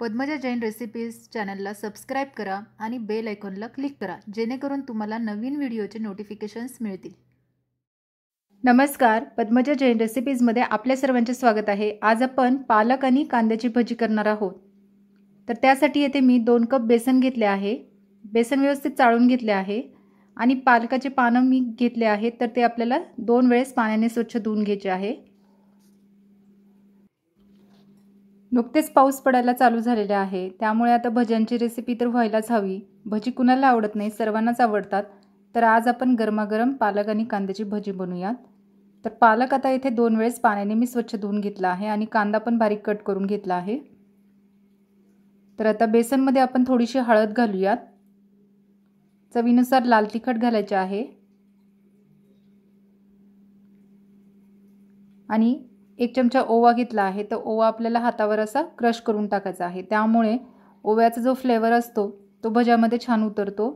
Padmaja Jain recipes चॅनलला subscribe करा आणि बेल आयकॉनला क्लिक करा जेणेकरून तुम्हाला नवीन व्हिडिओचे नोटिफिकेशन्स मिळतील नमस्कार पद्मजा जैन रेसिपीजमध्ये आपल्या सर्वांचे स्वागत आहे आज आपण पालक आणि कांद्याची भजी करणार आहोत तर त्यासाठी येथे मी दोन कप बेसन घेतले आहे बेसन व्यवस्थित चाळून घेतले आहे आणि पालकाचे पानं मी घेतले आहे तर ते आपल्याला दोन वेळेस पाण्याने स्वच्छ धुवून घ्यायचे आहे नुकतेच पाऊस पडायला चालू झालेले आहे त्यामुळे आता भज्यांची रेसिपी तर व्हायलाच हवी भजी कुणाला आवडत नाही सर्वांनाच आवडतात तर आज आपण गरमागरम पालक आणि कांद्याची भजी बनवूयात तर पालक आता इथे दोन वेळेस पाण्याने मी स्वच्छ धुवून घेतला आहे आणि कांदा पण बारीक कट करून घेतला आहे तर आता बेसनमध्ये आपण थोडीशी हळद घालूयात चवीनुसार लाल तिखट घालायचे आहे आणि एक चमचा ओवा घेतला आहे तर ओवा आपल्याला हातावर असा क्रश करून टाकायचा आहे त्यामुळे ओव्याचा जो फ्लेवर असतो तो भज्यामध्ये छान उतरतो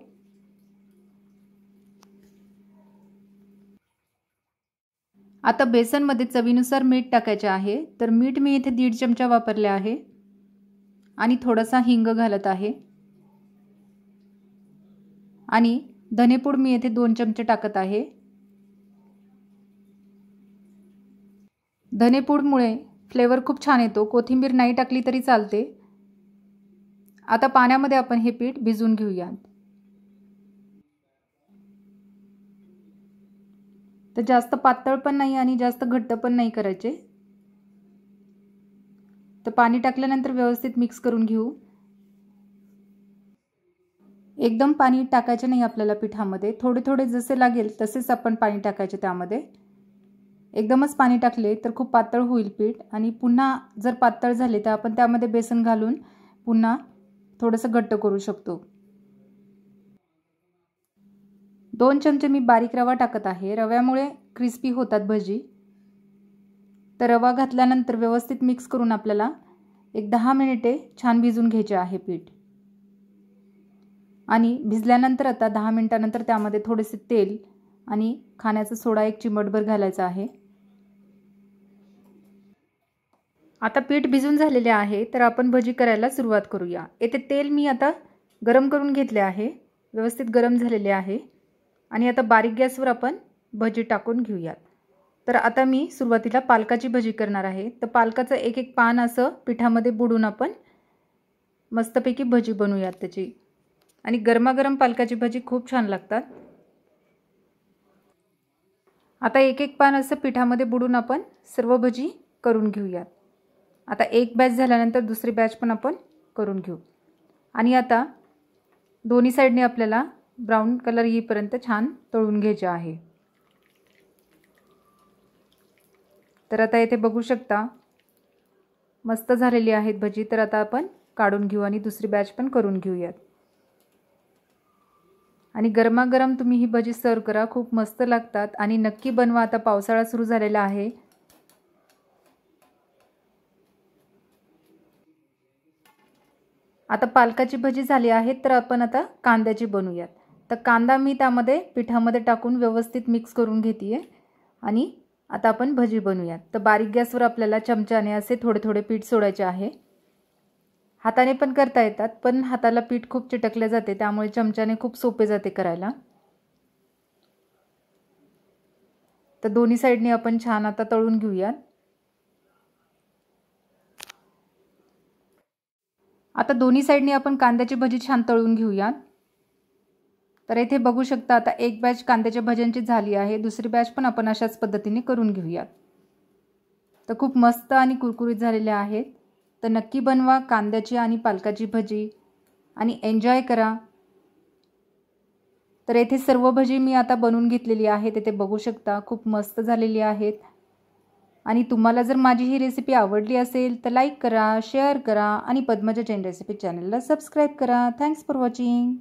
आता बेसनमध्ये चवीनुसार मीठ टाकायचे आहे तर मीठ मी इथे दीड चमचा वापरले आहे आणि थोडासा हिंग घालत आहे आणि धनेपूड मी येथे दोन चमचे टाकत आहे धनेपूडमुळे फ्लेवर खूप छान येतो कोथिंबीर नाही टाकली तरी चालते आता पाण्यामध्ये आपण हे पीठ भिजून घेऊयात तर जास्त पातळ पण नाही आणि जास्त घट्ट पण नाही करायचे तर पाणी टाकल्यानंतर व्यवस्थित मिक्स करून घेऊ एकदम पाणी टाकायचे नाही आपल्याला पिठामध्ये थोडे थोडे जसे लागेल तसेच आपण पाणी टाकायचे त्यामध्ये एकदमच पाणी टाकले तर खूप पातळ होईल पीठ आणि पुन्हा जर पातळ झाले तर आपण त्यामध्ये बेसन घालून पुन्हा थोडंसं घट्ट करू शकतो दोन चमचे मी बारीक रवा टाकत आहे रव्यामुळे क्रिस्पी होतात भजी तर रवा घातल्यानंतर व्यवस्थित मिक्स करून आपल्याला एक दहा मिनिटे छान भिजून घ्यायचे आहे पीठ आणि भिजल्यानंतर आता दहा मिनिटानंतर त्यामध्ये थोडेसे तेल आणि खाण्याचा सोडा एक चिमटभर घालायचा आहे आता पीठ भिजून झालेले आहे तर आपण भजी करायला सुरुवात करूया येथे तेल मी आता गरम करून घेतले आहे व्यवस्थित गरम झालेले आहे आणि आता बारीक गॅसवर आपण भजी टाकून घेऊयात तर आता मी सुरुवातीला पालकाची भजी करणार आहे तर पालकाचं एक एक पान असं पिठामध्ये बुडून आपण मस्तपैकी भजी बनवूयात त्याची आणि गरमागरम पालकाची भजी खूप छान लागतात आता एक एक पान असं पिठामध्ये बुडून आपण सर्व भजी करून घेऊयात आता एक बॅच झाल्यानंतर दुसरी बॅच पण आपण करून घेऊ आणि आता दोन्ही साईडने आपल्याला ब्राऊन कलर येईपर्यंत छान तळून घ्यायचे आहे तर आता येथे बघू शकता मस्त झालेली आहेत भजी तर आता आपण काढून घेऊ आणि दुसरी बॅच पण करून घेऊयात आणि गरमागरम तुम्ही ही भजी सर्व करा खूप मस्त लागतात आणि नक्की बनवा आता पावसाळा सुरू झालेला आहे आता पालकाची भजी झाली आहे तर आपण आता कांद्याची बनवूयात तर कांदा मी त्यामध्ये पिठामध्ये टाकून व्यवस्थित मिक्स करून घेते आणि आता आपण भजी बनवूयात तर बारीक गॅसवर आपल्याला चमच्याने असे थोडे थोडे पीठ सोडायचे आहे हाताने पण करता येतात पण हाताला पीठ खूप चिटकले जाते त्यामुळे चमच्याने खूप सोपे जाते करायला तर दोन्ही साईडने आपण छान आता तळून घेऊयात आता दोन्ही साईडने आपण कांद्याची भजी छान तळून घेऊयात तर इथे बघू शकता आता एक बॅच कांद्याच्या भज्यांची झाली आहे दुसरी बॅच पण आपण अशाच पद्धतीने करून घेऊयात तर खूप मस्त आणि कुरकुरीत झालेल्या आहेत तर नक्की बनवा कांद्याची आणि पालकाची भजी आणि एन्जॉय करा तर येथे सर्व भजी मी आता बनवून घेतलेली आहे ते बघू शकता खूप मस्त झालेली आहेत आणि तुम्हाला जर माझी ही रेसिपी आवडली असेल तर लाईक करा शेअर करा आणि पद्मजा जैन रेसिपी चॅनलला सबस्क्राईब करा थँक्स फॉर वॉचिंग